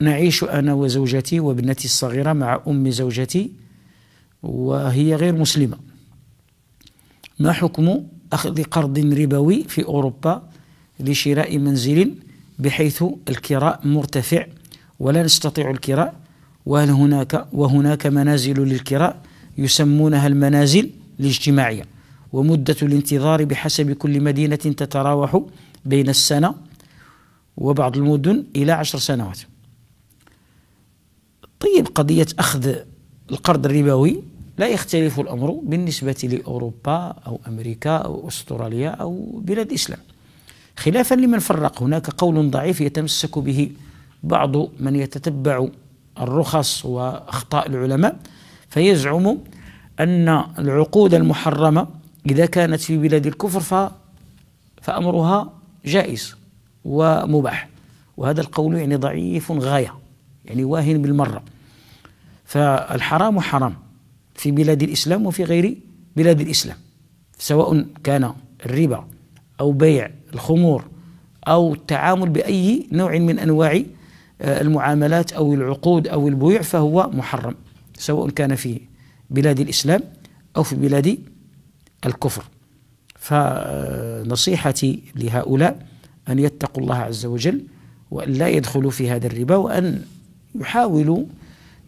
نعيش أنا وزوجتي وابنتي الصغيرة مع أم زوجتي وهي غير مسلمة ما حكم أخذ قرض ربوي في أوروبا لشراء منزل بحيث الكراء مرتفع ولا نستطيع الكراء وهل هناك وهناك منازل للكراء يسمونها المنازل الاجتماعية ومدة الانتظار بحسب كل مدينة تتراوح بين السنة وبعض المدن إلى عشر سنوات طيب قضية أخذ القرض الربوي لا يختلف الأمر بالنسبة لأوروبا أو أمريكا أو أستراليا أو بلاد الإسلام خلافا لمن فرق هناك قول ضعيف يتمسك به بعض من يتتبع الرخص وأخطاء العلماء فيزعم أن العقود المحرمة إذا كانت في بلاد الكفر فأمرها جائز ومباح وهذا القول يعني ضعيف غاية يعني واهن بالمرة فالحرام حرام في بلاد الإسلام وفي غير بلاد الإسلام سواء كان الربا أو بيع الخمور أو التعامل بأي نوع من أنواع آه، المعاملات أو العقود أو البيوع فهو محرم سواء كان في بلاد الإسلام أو في بلاد الكفر فنصيحتي لهؤلاء أن يتقوا الله عز وجل وأن لا يدخلوا في هذا الربا وأن يحاول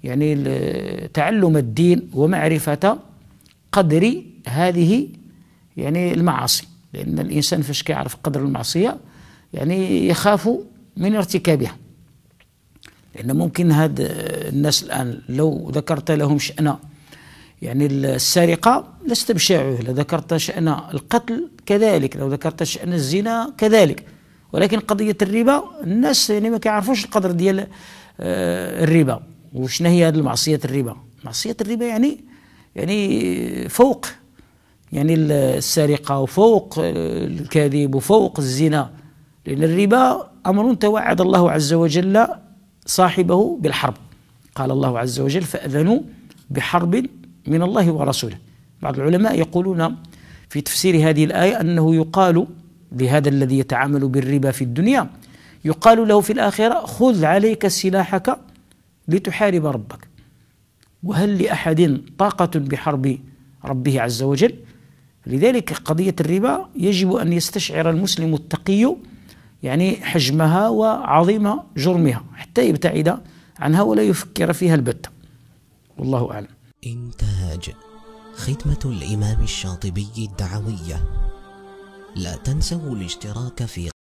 يعني تعلم الدين ومعرفة قدر هذه يعني المعاصي لأن الإنسان فاش كيعرف قدر المعصية يعني يخاف من ارتكابها لأن ممكن هاد الناس الآن لو ذكرت لهم شأن يعني السرقة لست بشاعه لو ذكرت شأن القتل كذلك لو ذكرت شأن الزنا كذلك ولكن قضية الربا الناس يعني ما كيعرفوش القدر ديال آه، الربا وشنا هي هذه المعصية الربا معصية الربا يعني يعني فوق يعني السرقة وفوق آه، الكذب وفوق الزنا لأن الربا أمر توعد الله عز وجل صاحبه بالحرب قال الله عز وجل فأذنوا بحرب من الله ورسوله بعض العلماء يقولون في تفسير هذه الآية أنه يقال لهذا الذي يتعامل بالربا في الدنيا يقال له في الآخرة خذ عليك سلاحك لتحارب ربك وهل لأحد طاقة بحرب ربه عز وجل لذلك قضية الربا يجب أن يستشعر المسلم التقي يعني حجمها وعظيم جرمها حتى يبتعد عنها ولا يفكر فيها البتة والله أعلم إنتاج خدمة الإمام الشاطبي الدعوية لا تنسوا الاشتراك في